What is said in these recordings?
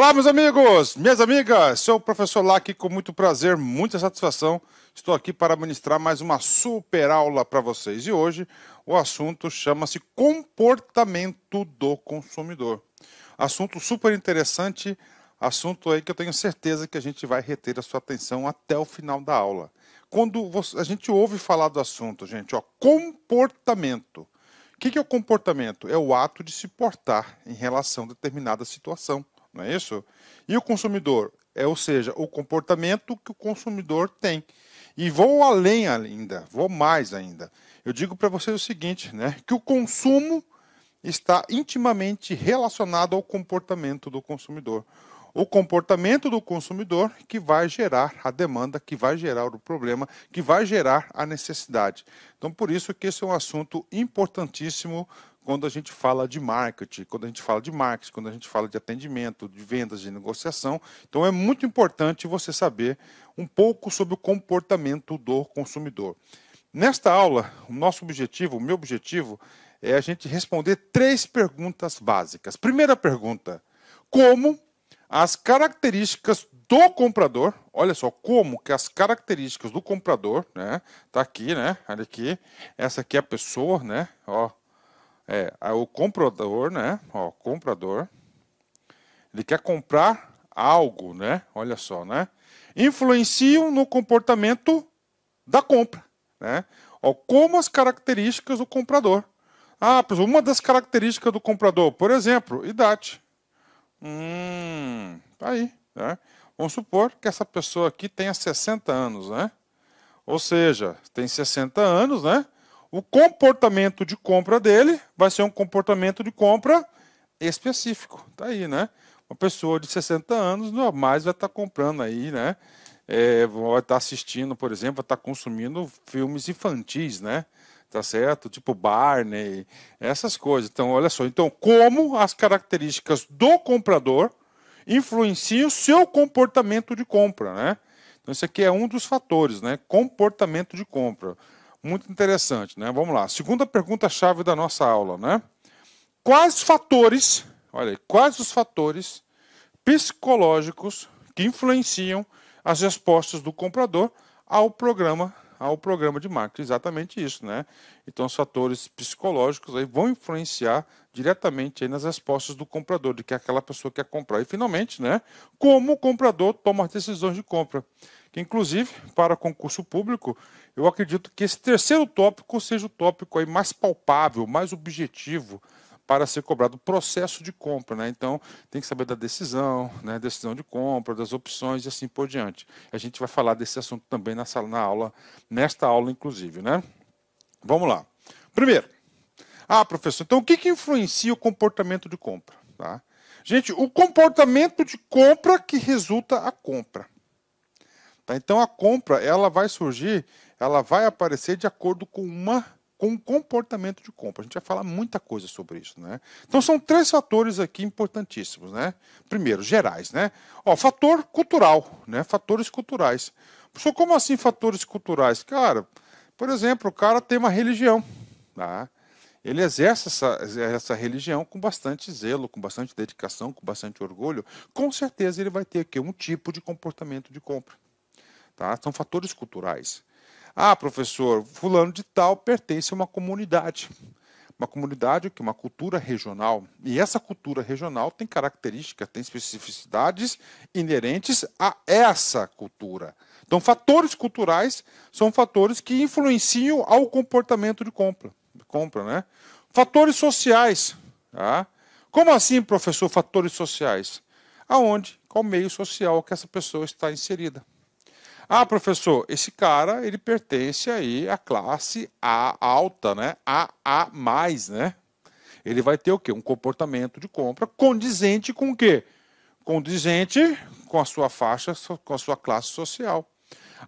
Olá, meus amigos, minhas amigas, sou o professor Lac com muito prazer, muita satisfação. Estou aqui para ministrar mais uma super aula para vocês e hoje o assunto chama-se comportamento do consumidor. Assunto super interessante, assunto aí que eu tenho certeza que a gente vai reter a sua atenção até o final da aula. Quando a gente ouve falar do assunto, gente, ó, comportamento. O que é o comportamento? É o ato de se portar em relação a determinada situação não é isso? E o consumidor, é, ou seja, o comportamento que o consumidor tem. E vou além ainda, vou mais ainda. Eu digo para vocês o seguinte, né? Que o consumo está intimamente relacionado ao comportamento do consumidor. O comportamento do consumidor que vai gerar a demanda, que vai gerar o problema, que vai gerar a necessidade. Então, por isso que esse é um assunto importantíssimo quando a gente fala de marketing, quando a gente fala de marketing, quando a gente fala de atendimento, de vendas, de negociação. Então é muito importante você saber um pouco sobre o comportamento do consumidor. Nesta aula, o nosso objetivo, o meu objetivo, é a gente responder três perguntas básicas. Primeira pergunta: como as características do comprador, olha só como que as características do comprador, né? Tá aqui, né? Olha aqui, essa aqui é a pessoa, né? Ó, é, o comprador, né? Ó, comprador. Ele quer comprar algo, né? Olha só, né? Influenciam no comportamento da compra, né? Ó, como as características do comprador. Ah, uma das características do comprador, por exemplo, idade. Hum, tá aí, né? Vamos supor que essa pessoa aqui tenha 60 anos, né? Ou seja, tem 60 anos, né? o comportamento de compra dele vai ser um comportamento de compra específico. Tá aí, né? Uma pessoa de 60 anos não mais vai estar tá comprando aí, né? É, vai estar tá assistindo, por exemplo, vai estar tá consumindo filmes infantis, né? Tá certo? Tipo Barney, essas coisas. Então, olha só. Então, como as características do comprador influenciam o seu comportamento de compra, né? Então, isso aqui é um dos fatores, né? Comportamento de compra. Muito interessante, né? Vamos lá. Segunda pergunta-chave da nossa aula, né? Quais fatores, olha aí, quais os fatores psicológicos que influenciam as respostas do comprador ao programa, ao programa de marketing? Exatamente isso, né? Então, os fatores psicológicos aí vão influenciar diretamente nas respostas do comprador, de que aquela pessoa quer comprar. E, finalmente, né? Como o comprador toma as decisões de compra que inclusive para concurso público eu acredito que esse terceiro tópico seja o tópico aí mais palpável, mais objetivo para ser cobrado o processo de compra, né? Então, tem que saber da decisão, né? Decisão de compra, das opções e assim por diante. A gente vai falar desse assunto também na sala, na aula, nesta aula inclusive, né? Vamos lá. Primeiro, ah, professor, então o que, que influencia o comportamento de compra? Tá? Gente, o comportamento de compra que resulta a compra. Tá? Então a compra ela vai surgir ela vai aparecer de acordo com uma com o comportamento de compra. A gente vai falar muita coisa sobre isso, né? Então são três fatores aqui importantíssimos, né? Primeiro, gerais, né? Ó, fator cultural, né? Fatores culturais. Professor, como assim fatores culturais? Cara, por exemplo, o cara tem uma religião, tá? Ele exerce essa, essa religião com bastante zelo, com bastante dedicação, com bastante orgulho. Com certeza ele vai ter aqui um tipo de comportamento de compra. Tá? São fatores culturais. Ah, professor, fulano de tal pertence a uma comunidade. Uma comunidade que uma cultura regional. E essa cultura regional tem características, tem especificidades inerentes a essa cultura. Então, fatores culturais são fatores que influenciam ao comportamento de compra. De compra né? Fatores sociais. Tá? Como assim, professor, fatores sociais? Aonde? Qual meio social que essa pessoa está inserida? Ah, professor, esse cara ele pertence aí à classe A alta, né? A A mais, né? Ele vai ter o quê? Um comportamento de compra condizente com o quê? Condizente com a sua faixa, com a sua classe social.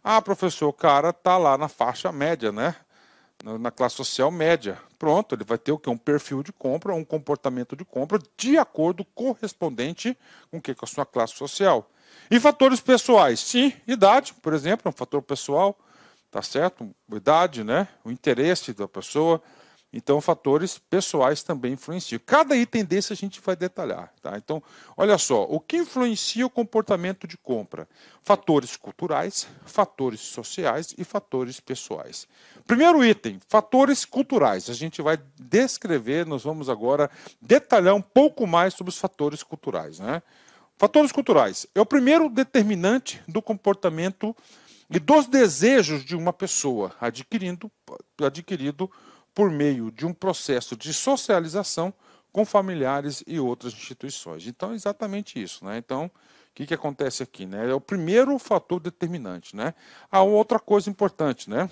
Ah, professor, o cara tá lá na faixa média, né? Na classe social média. Pronto, ele vai ter o que? Um perfil de compra, um comportamento de compra de acordo correspondente com o quê? Com a sua classe social. E fatores pessoais, sim, idade, por exemplo, é um fator pessoal, tá certo? Idade, né? O interesse da pessoa. Então, fatores pessoais também influenciam. Cada item desse a gente vai detalhar, tá? Então, olha só, o que influencia o comportamento de compra? Fatores culturais, fatores sociais e fatores pessoais. Primeiro item, fatores culturais. A gente vai descrever, nós vamos agora detalhar um pouco mais sobre os fatores culturais, né? Fatores culturais é o primeiro determinante do comportamento e dos desejos de uma pessoa, adquirindo, adquirido por meio de um processo de socialização com familiares e outras instituições. Então, é exatamente isso. Né? Então, o que, que acontece aqui? Né? É o primeiro fator determinante. Né? Há outra coisa importante, né?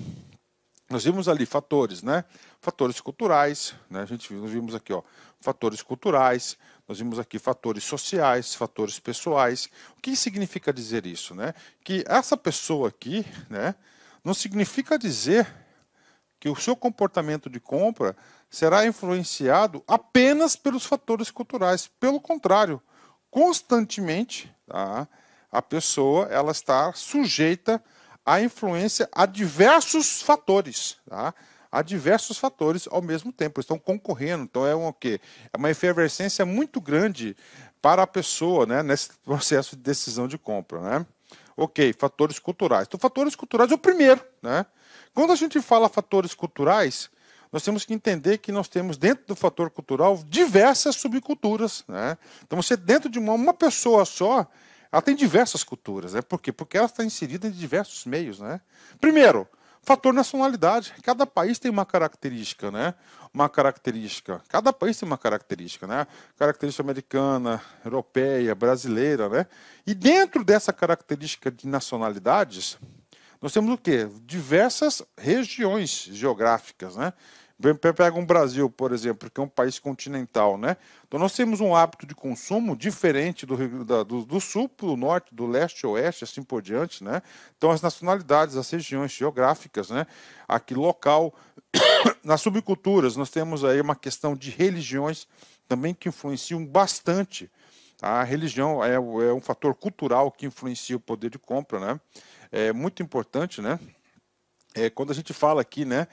Nós vimos ali fatores, né? Fatores culturais, né? A gente nós vimos aqui, ó, fatores culturais, nós vimos aqui fatores sociais, fatores pessoais. O que significa dizer isso? Né? Que essa pessoa aqui né, não significa dizer que o seu comportamento de compra será influenciado apenas pelos fatores culturais. Pelo contrário, constantemente tá, a pessoa ela está sujeita à influência a diversos fatores. Tá? a diversos fatores ao mesmo tempo, eles estão concorrendo. Então é uma, quê? É uma efervescência muito grande para a pessoa né, nesse processo de decisão de compra. Né? Ok, fatores culturais. Então, fatores culturais é o primeiro. Né? Quando a gente fala fatores culturais, nós temos que entender que nós temos dentro do fator cultural diversas subculturas. Né? Então, você dentro de uma, uma pessoa só, ela tem diversas culturas. Né? Por quê? Porque ela está inserida em diversos meios. Né? Primeiro, Fator nacionalidade. Cada país tem uma característica, né? Uma característica. Cada país tem uma característica, né? Característica americana, europeia, brasileira, né? E dentro dessa característica de nacionalidades, nós temos o quê? Diversas regiões geográficas, né? Pega um Brasil, por exemplo, que é um país continental, né? Então nós temos um hábito de consumo diferente do, da, do, do sul para o norte, do leste oeste, assim por diante, né? Então as nacionalidades, as regiões geográficas, né? Aqui local, nas subculturas, nós temos aí uma questão de religiões também que influenciam bastante. A religião é, é um fator cultural que influencia o poder de compra, né? É muito importante, né? É, quando a gente fala aqui, né?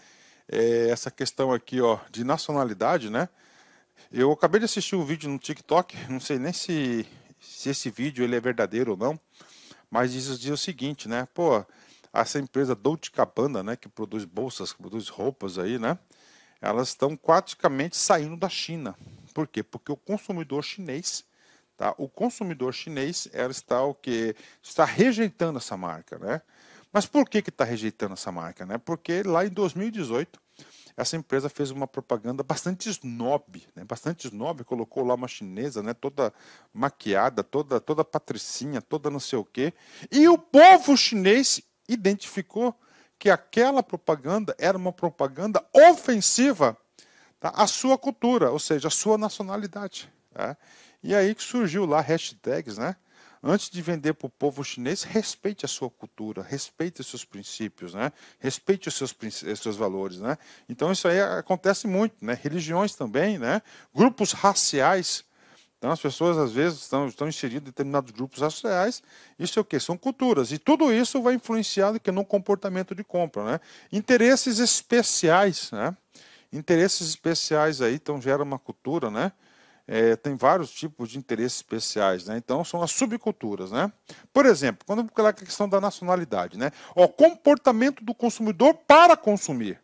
é, essa questão aqui ó, de nacionalidade, né? Eu acabei de assistir um vídeo no TikTok, não sei nem se, se esse vídeo ele é verdadeiro ou não, mas diz, diz o seguinte, né? Pô, essa empresa Dolce Gabbana, né, que produz bolsas, que produz roupas aí, né? Elas estão praticamente saindo da China. Por quê? Porque o consumidor chinês, tá? O consumidor chinês, ela está o que está rejeitando essa marca, né? Mas por que está rejeitando essa marca? Né? Porque lá em 2018, essa empresa fez uma propaganda bastante snob, né? bastante snob, colocou lá uma chinesa, né? toda maquiada, toda, toda patricinha, toda não sei o quê. E o povo chinês identificou que aquela propaganda era uma propaganda ofensiva tá? à sua cultura, ou seja, à sua nacionalidade. Né? E aí que surgiu lá hashtags, né? antes de vender para o povo chinês, respeite a sua cultura, respeite os seus princípios, né? respeite os seus, os seus valores. Né? Então, isso aí acontece muito. Né? Religiões também, né? grupos raciais. Então, as pessoas, às vezes, estão, estão inseridas em determinados grupos raciais. Isso é o quê? São culturas. E tudo isso vai influenciar que, no comportamento de compra. Né? Interesses especiais. Né? Interesses especiais aí, então, gera uma cultura, né? é, tem vários tipos de interesses especiais, né? Então são as subculturas, né? Por exemplo, quando é a questão da nacionalidade, né? O comportamento do consumidor para consumir.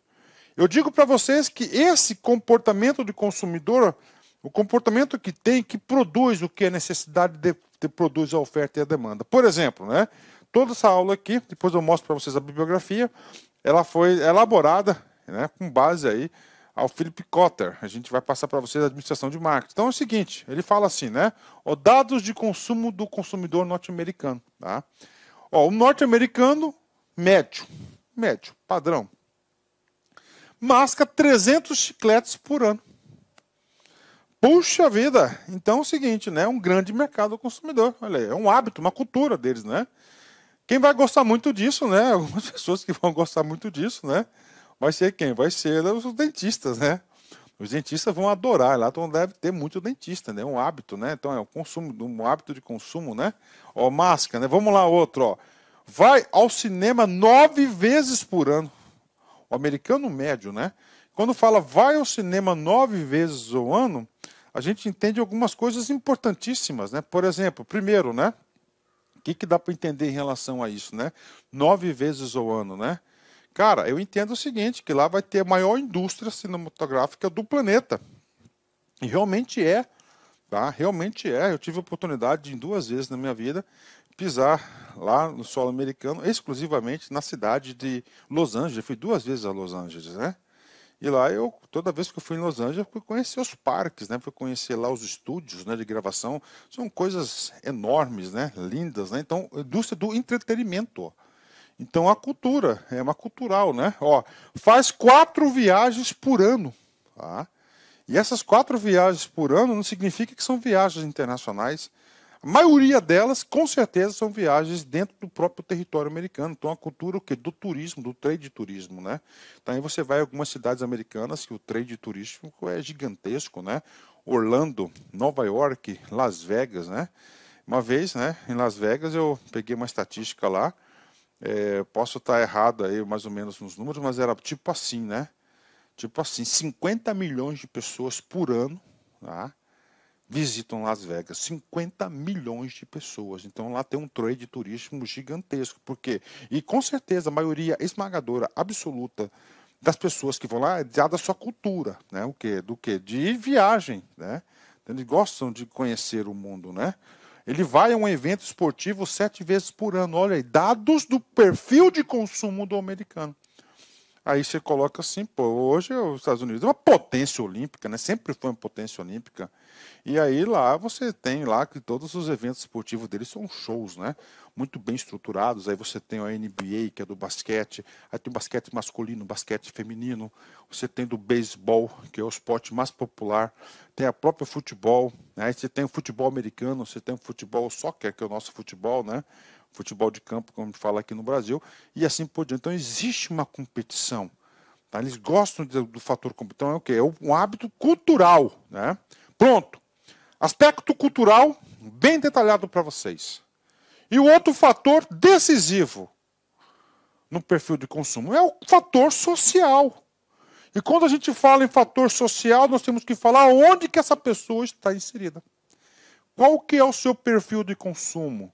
Eu digo para vocês que esse comportamento de consumidor, o comportamento que tem, que produz o que a necessidade de, de produz a oferta e a demanda. Por exemplo, né? Toda essa aula aqui, depois eu mostro para vocês a bibliografia, ela foi elaborada, né, com base aí ao Philip Cotter. A gente vai passar para vocês a administração de marketing. Então é o seguinte, ele fala assim, né? Os dados de consumo do consumidor norte-americano, tá? Ó, o norte-americano médio, médio, padrão. Masca 300 chicletes por ano. Puxa vida! Então é o seguinte, né? Um grande mercado consumidor. Olha aí, é um hábito, uma cultura deles, né? Quem vai gostar muito disso, né? Algumas pessoas que vão gostar muito disso, né? vai ser quem? Vai ser os dentistas, né? Os dentistas vão adorar, lá então deve ter muito dentista, né? Um hábito, né? Então é um consumo, um hábito de consumo, né? Ó, máscara, né? Vamos lá, outro, ó. Vai ao cinema nove vezes por ano. O americano médio, né? Quando fala vai ao cinema nove vezes ao ano, a gente entende algumas coisas importantíssimas, né? Por exemplo, primeiro, né? O que, que dá para entender em relação a isso, né? Nove vezes ao ano, né? Cara, eu entendo o seguinte, que lá vai ter a maior indústria cinematográfica do planeta. E realmente é, tá? Realmente é. Eu tive a oportunidade de duas vezes na minha vida pisar lá no solo americano, exclusivamente na cidade de Los Angeles. Eu fui duas vezes a Los Angeles, né? E lá eu, toda vez que eu fui em Los Angeles, fui conhecer os parques, né? Fui conhecer lá os estúdios né, de gravação. São coisas enormes, né? Lindas, né? Então, indústria do entretenimento. Então a cultura, é uma cultural, né? Ó, faz quatro viagens por ano. Tá? E essas quatro viagens por ano não significa que são viagens internacionais. A maioria delas, com certeza, são viagens dentro do próprio território americano. Então, a cultura o quê? do turismo, do trade turismo, né? Então, aí você vai a algumas cidades americanas que o trade turístico é gigantesco, né? Orlando, Nova York, Las Vegas, né? Uma vez, né, em Las Vegas, eu peguei uma estatística lá, é, posso estar errado aí mais ou menos nos números, mas era tipo assim, né? Tipo assim, 50 milhões de pessoas por ano tá? visitam Las Vegas. 50 milhões de pessoas. Então lá tem um trade de turismo gigantesco. porque E com certeza a maioria esmagadora, absoluta das pessoas que vão lá é da sua cultura, né? O que? Do que? De viagem, né? Então, eles gostam de conhecer o mundo, né? Ele vai a um evento esportivo sete vezes por ano. Olha aí, dados do perfil de consumo do americano. Aí você coloca assim, pô, hoje os Estados Unidos é uma potência olímpica, né? Sempre foi uma potência olímpica. E aí lá você tem lá que todos os eventos esportivos deles são shows, né? Muito bem estruturados. Aí você tem a NBA, que é do basquete, aí tem o basquete masculino, basquete feminino, você tem do beisebol, que é o esporte mais popular, tem a própria futebol, né? Você tem o futebol americano, você tem o futebol soccer, que é o nosso futebol, né? futebol de campo, como a gente fala aqui no Brasil, e assim por diante. Então existe uma competição. Tá? Eles gostam do, do fator competição, é o quê? É um hábito cultural. Né? Pronto. Aspecto cultural bem detalhado para vocês. E o outro fator decisivo no perfil de consumo é o fator social. E quando a gente fala em fator social, nós temos que falar onde que essa pessoa está inserida. Qual que é o seu perfil de consumo?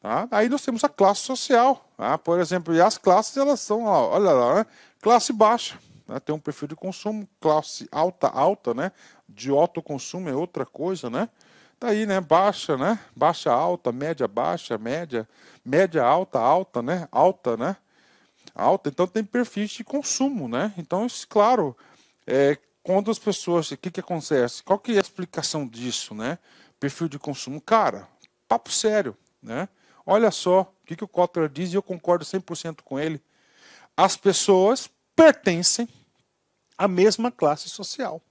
Tá? Aí nós temos a classe social. Tá? Por exemplo, e as classes elas são, olha lá, né? classe baixa. Né? Tem um perfil de consumo, classe alta, alta, né? De autoconsumo é outra coisa, né? Daí, tá né? Baixa, né? Baixa alta, média baixa, média, média alta, alta, né? Alta, né? alta, então tem perfis de consumo, né? Então, isso, claro, é, quando as pessoas, o que, que acontece? Qual que é a explicação disso, né? Perfil de consumo. Cara, papo sério, né? Olha só o que, que o Kotler diz e eu concordo 100% com ele. As pessoas pertencem à mesma classe social.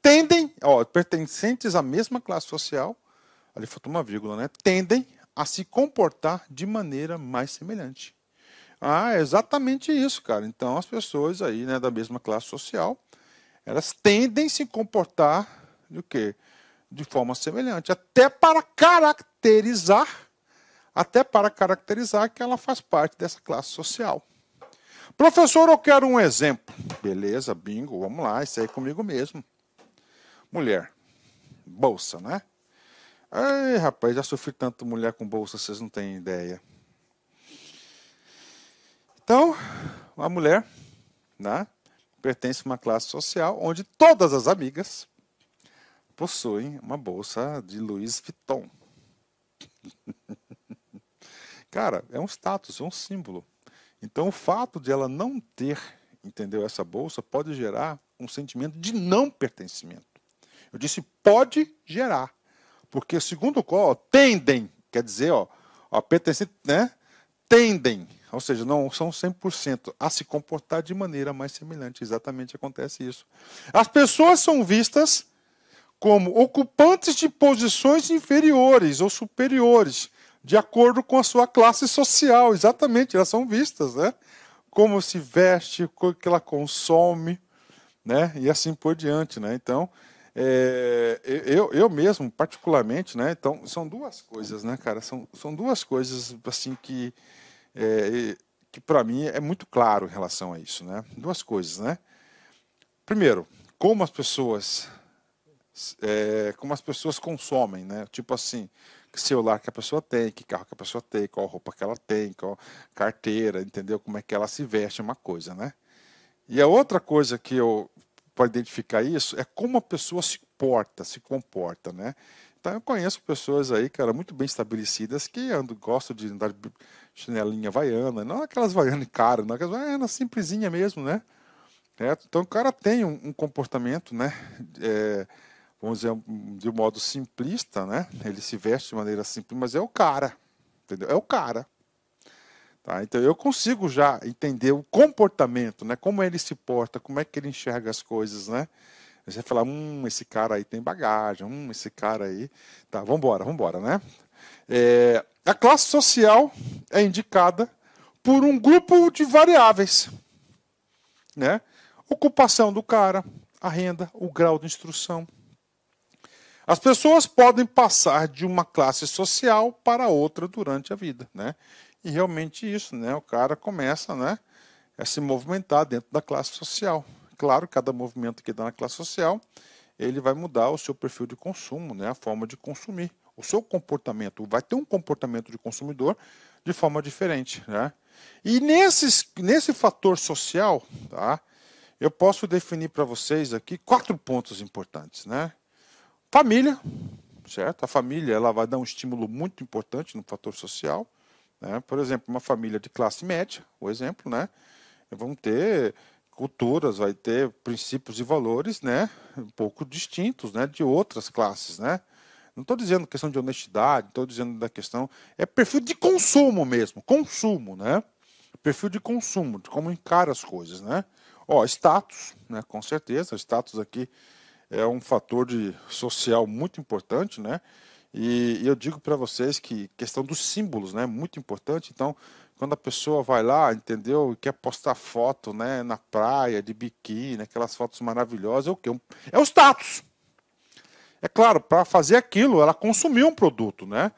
Tendem, ó, pertencentes à mesma classe social, ali faltou uma vírgula, né? Tendem a se comportar de maneira mais semelhante. Ah, é exatamente isso, cara. Então as pessoas aí, né, da mesma classe social, elas tendem a se comportar de quê? De forma semelhante, até para caracterizar, até para caracterizar que ela faz parte dessa classe social. Professor, eu quero um exemplo. Beleza, bingo, vamos lá, isso aí é comigo mesmo. Mulher, bolsa, né? Ai, rapaz, já sofri tanto mulher com bolsa, vocês não têm ideia. Então, a mulher né, pertence a uma classe social onde todas as amigas possuem uma bolsa de Louis Vuitton. Cara, é um status, é um símbolo. Então, o fato de ela não ter, entendeu, essa bolsa pode gerar um sentimento de não pertencimento. Eu disse pode gerar, porque segundo o qual tendem, quer dizer, ó, a pertencimento, né? Tendem ou seja, não são 100% a se comportar de maneira mais semelhante. Exatamente acontece isso. As pessoas são vistas como ocupantes de posições inferiores ou superiores, de acordo com a sua classe social. Exatamente, elas são vistas, né? Como se veste, o que ela consome, né? E assim por diante, né? Então, é, eu, eu mesmo, particularmente, né? Então, são duas coisas, né, cara? São, são duas coisas, assim, que é, que para mim é muito claro em relação a isso, né? Duas coisas, né? Primeiro, como as pessoas é, como as pessoas consomem, né? Tipo assim, que celular que a pessoa tem, que carro que a pessoa tem, qual roupa que ela tem, qual carteira, entendeu? Como é que ela se veste, é uma coisa, né? E a outra coisa que eu para identificar isso é como a pessoa se porta, se comporta, né? Tá? Eu conheço pessoas aí, cara, muito bem estabelecidas que ando, gostam de andar de chinelinha vaiana, não aquelas vaianas caras, não aquelas vaianas simplesinha mesmo, né? É, então o cara tem um, um comportamento, né? É, vamos dizer, de um modo simplista, né? Ele se veste de maneira simples, mas é o cara, entendeu? É o cara. Tá? Então eu consigo já entender o comportamento, né? Como ele se porta, como é que ele enxerga as coisas, né? Você fala, falar, hum, esse cara aí tem bagagem, hum, esse cara aí. Tá, vambora, vambora, né? É, a classe social é indicada por um grupo de variáveis, né? Ocupação do cara, a renda, o grau de instrução. As pessoas podem passar de uma classe social para outra durante a vida, né? E realmente isso, né? O cara começa, né, a se movimentar dentro da classe social. Claro, cada movimento que dá na classe social, ele vai mudar o seu perfil de consumo, né? a forma de consumir. O seu comportamento vai ter um comportamento de consumidor de forma diferente. Né? E nesses, nesse fator social, tá? eu posso definir para vocês aqui quatro pontos importantes. Né? Família, certo? A família ela vai dar um estímulo muito importante no fator social. Né? Por exemplo, uma família de classe média, o exemplo, né? Vão ter culturas, vai ter princípios e valores, né, um pouco distintos, né, de outras classes, né. Não estou dizendo questão de honestidade, estou dizendo da questão é perfil de consumo mesmo, consumo, né, perfil de consumo, de como encara as coisas, né. Ó, status, né, com certeza, status aqui é um fator de social muito importante, né. E, e eu digo para vocês que questão dos símbolos, né, muito importante. Então quando a pessoa vai lá, entendeu, e quer postar foto, né, na praia, de biquíni, aquelas fotos maravilhosas, é o quê? É o status. É claro, para fazer aquilo, ela consumiu um produto, né?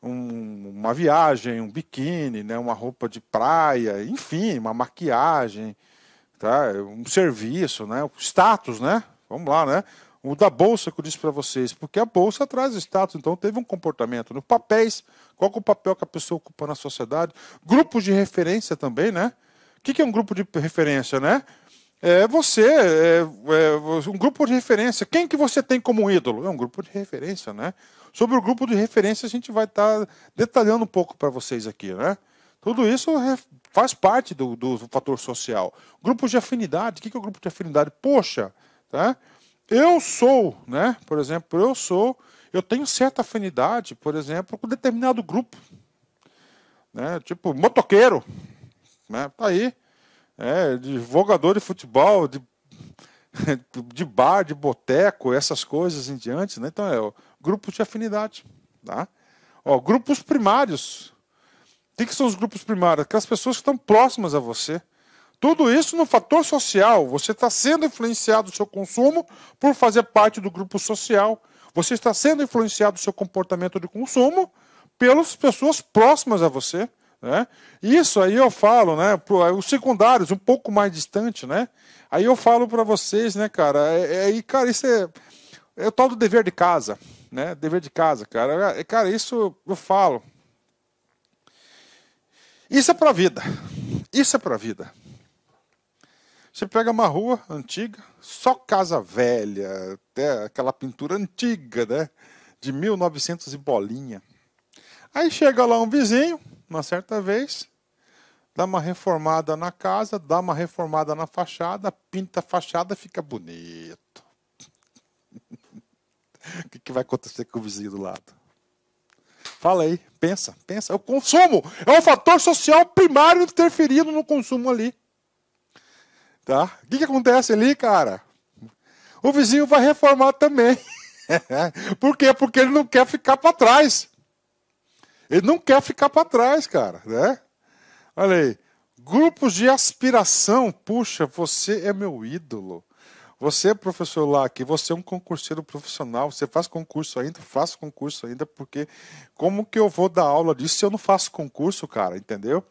Um, uma viagem, um biquíni, né, uma roupa de praia, enfim, uma maquiagem, tá? um serviço, né? O status, né? Vamos lá, né? o da bolsa que eu disse para vocês, porque a bolsa traz status, então teve um comportamento. No papéis, qual é o papel que a pessoa ocupa na sociedade? Grupos de referência também, né? O que, que é um grupo de referência, né? É você, é, é um grupo de referência. Quem que você tem como ídolo? É um grupo de referência, né? Sobre o grupo de referência a gente vai estar tá detalhando um pouco para vocês aqui, né? Tudo isso faz parte do, do fator social. Grupo de afinidade. O que, que é o grupo de afinidade? Poxa, tá? eu sou, né? Por exemplo, eu sou, eu tenho certa afinidade, por exemplo, com determinado grupo, né? Tipo motoqueiro, né? Tá aí, é, de jogador de futebol, de de bar, de boteco, essas coisas em diante, né? Então é o grupo de afinidade, tá? Ó, grupos primários. O que, que são os grupos primários? Aquelas pessoas que estão próximas a você. Tudo isso no fator social. Você está sendo influenciado o seu consumo por fazer parte do grupo social. Você está sendo influenciado o seu comportamento de consumo pelas pessoas próximas a você. Né? Isso aí eu falo, né? É, os secundários, um pouco mais distante, né? Aí eu falo para vocês, né, cara? É, é, cara, isso é, é o tal do dever de casa, né? Dever de casa, cara. É, é cara, isso eu falo. Isso é para vida. Isso é para vida. Você pega uma rua antiga, só casa velha, até aquela pintura antiga, né? De 1900 e bolinha. Aí chega lá um vizinho, uma certa vez, dá uma reformada na casa, dá uma reformada na fachada, pinta a fachada, fica bonito. o que, que vai acontecer com o vizinho do lado? Fala aí, pensa, pensa. É o consumo é um fator social primário interferindo no consumo ali. Tá? O que, que acontece ali, cara? O vizinho vai reformar também. Por quê? Porque ele não quer ficar para trás. Ele não quer ficar para trás, cara, né? Olha aí. Grupos de aspiração. Puxa, você é meu ídolo. Você, é professor Laki você é um concurseiro profissional, você faz concurso ainda, faço concurso ainda, porque como que eu vou dar aula disso se eu não faço concurso, cara, entendeu?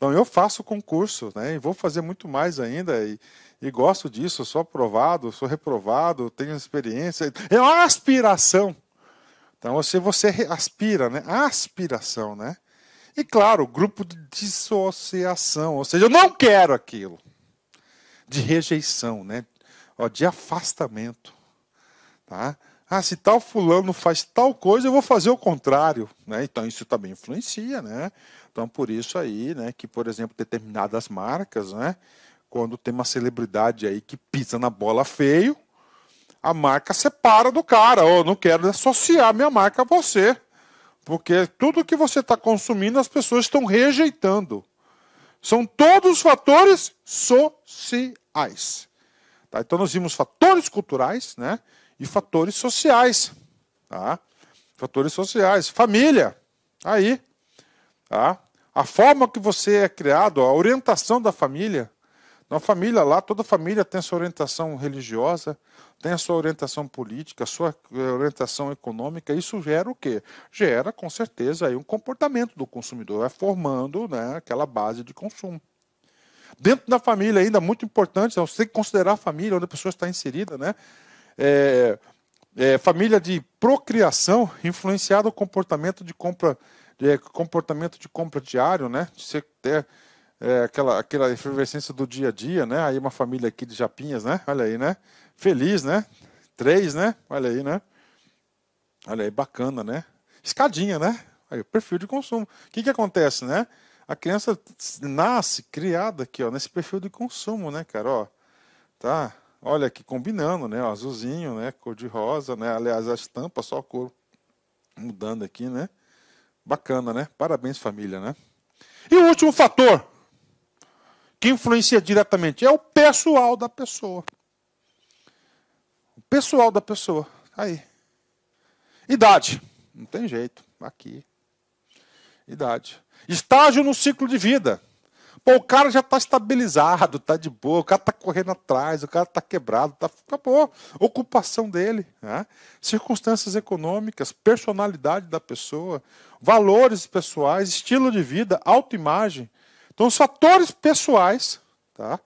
Então eu faço concurso, né? E vou fazer muito mais ainda. E, e gosto disso, sou aprovado, sou reprovado, tenho experiência. É uma aspiração. Então, você, você aspira, né? Aspiração, né? E claro, grupo de dissociação, ou seja, eu não quero aquilo. De rejeição, né? Ó, de afastamento. Tá? Ah, se tal fulano faz tal coisa, eu vou fazer o contrário. Né? Então isso também influencia, né? Então, por isso aí, né, que, por exemplo, determinadas marcas, né, quando tem uma celebridade aí que pisa na bola feio, a marca separa do cara. Oh, não quero associar minha marca a você. Porque tudo que você está consumindo, as pessoas estão rejeitando. São todos fatores sociais. Tá? Então nós vimos fatores culturais né? e fatores sociais. Tá? Fatores sociais. Família. Tá aí. Tá? A forma que você é criado, a orientação da família. Na então, família lá, toda família tem a sua orientação religiosa, tem a sua orientação política, a sua eh, orientação econômica. Isso gera o quê? Gera, com certeza, aí um comportamento do consumidor, é formando né, aquela base de consumo. Dentro da família, ainda muito importante, você tem que considerar a família onde a pessoa está inserida, né? É, é, família de procriação influenciada o comportamento de compra é, comportamento de compra diário, né? De você ter é, aquela, aquela efervescência do dia a dia, né? Aí uma família aqui de Japinhas, né? Olha aí, né? Feliz, né? Três, né? Olha aí, né? Olha aí, bacana, né? Escadinha, né? Aí, perfil de consumo. O que, que acontece, né? A criança nasce criada aqui, ó, nesse perfil de consumo, né, cara? Ó, tá? Olha aqui, combinando, né? Ó, azulzinho, né? Cor de rosa, né? Aliás, a estampa, só a cor mudando aqui, né? Bacana, né? Parabéns, família, né? E o último fator que influencia diretamente é o pessoal da pessoa. O pessoal da pessoa. Aí. Idade. Não tem jeito. Aqui. Idade. Estágio no ciclo de vida. Pô, o cara já tá estabilizado, tá de boa, o cara tá correndo atrás, o cara tá quebrado, tá, acabou. Ocupação dele, né? circunstâncias econômicas, personalidade da pessoa, valores pessoais, estilo de vida, autoimagem. Então, os fatores pessoais tá,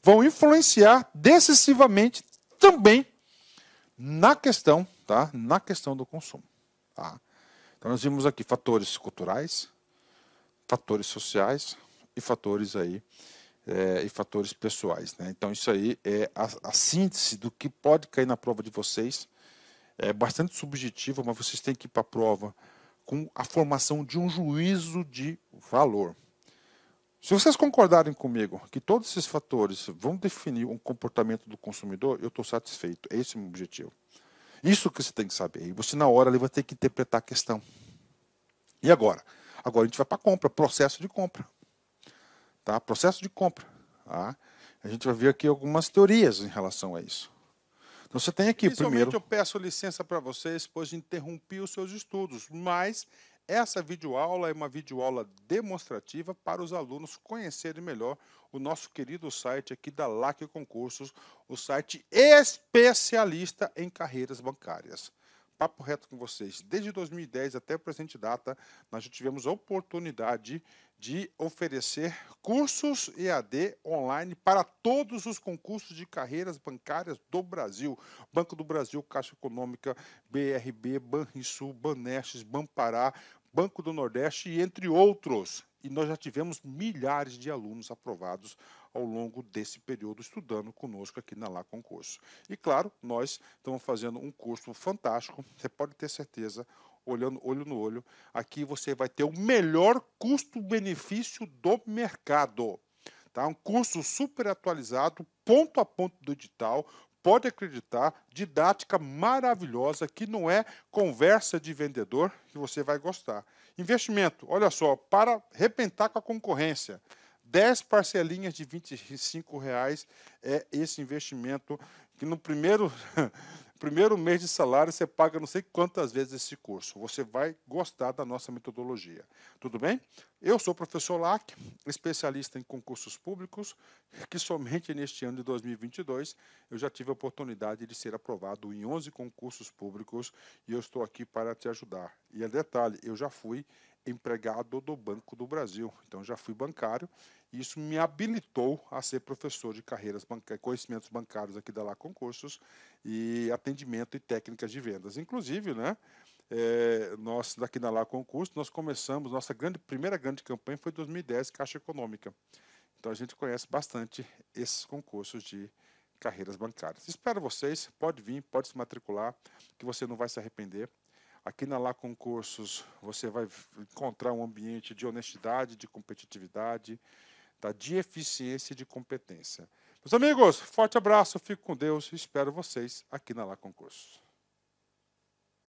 vão influenciar decisivamente também na questão, tá? Na questão do consumo. Tá? Então, nós vimos aqui fatores culturais, fatores sociais, e fatores aí é, e fatores pessoais. Né? Então isso aí é a, a, síntese do que pode cair na prova de vocês. É bastante subjetiva, mas vocês têm que ir para a prova com a formação de um juízo de valor. Se vocês concordarem comigo que todos esses fatores vão definir um comportamento do consumidor, eu estou satisfeito. Esse é esse o meu objetivo. Isso que você tem que saber. E você, na hora, vai ter que interpretar a questão. E agora? Agora a gente vai para a compra, processo de compra. Tá? Processo de compra. Tá? A gente vai ver aqui algumas teorias em relação a isso. Então você tem aqui primeiro. eu peço licença para vocês, pois interrompi os seus estudos, mas essa videoaula é uma videoaula demonstrativa para os alunos conhecerem melhor o nosso querido site aqui da LAC Concursos, o site especialista em carreiras bancárias papo reto com vocês. Desde 2010 até a presente data, nós já tivemos a oportunidade de oferecer cursos EAD online para todos os concursos de carreiras bancárias do Brasil. Banco do Brasil, Caixa Econômica, BRB, Banrisul, Banestes, Banpará, Banco do Nordeste, entre outros. E nós já tivemos milhares de alunos aprovados ao longo desse período estudando conosco aqui na Lá Concurso. E claro, nós estamos fazendo um curso fantástico, você pode ter certeza, olhando olho no olho, aqui você vai ter o melhor custo-benefício do mercado. Tá? Um curso super atualizado, ponto a ponto do edital, pode acreditar, didática maravilhosa, que não é conversa de vendedor, que você vai gostar. Investimento, olha só, para arrebentar com a concorrência. 10 parcelinhas de R$ reais é esse investimento que no primeiro, primeiro mês de salário você paga não sei quantas vezes esse curso. Você vai gostar da nossa metodologia. Tudo bem? Eu sou o professor Lack especialista em concursos públicos, que somente neste ano de 2022 eu já tive a oportunidade de ser aprovado em 11 concursos públicos e eu estou aqui para te ajudar. E é detalhe, eu já fui empregado do Banco do Brasil. Então já fui bancário e isso me habilitou a ser professor de carreiras bancárias, eh, conhecimentos bancários aqui da Lá Concursos e atendimento e técnicas de vendas. Inclusive, né, é, nós daqui da Lá Concursos, nós começamos, nossa grande, primeira grande campanha foi 2010, Caixa Econômica. Então a gente conhece bastante esses concursos de carreiras bancárias. Espero vocês, pode vir, pode se matricular, que você não vai se arrepender. Aqui na Lá Concursos você vai encontrar um ambiente de honestidade, de competitividade, tá? de eficiência e de competência. Meus amigos, forte abraço, fico com Deus e espero vocês aqui na Lá Concursos.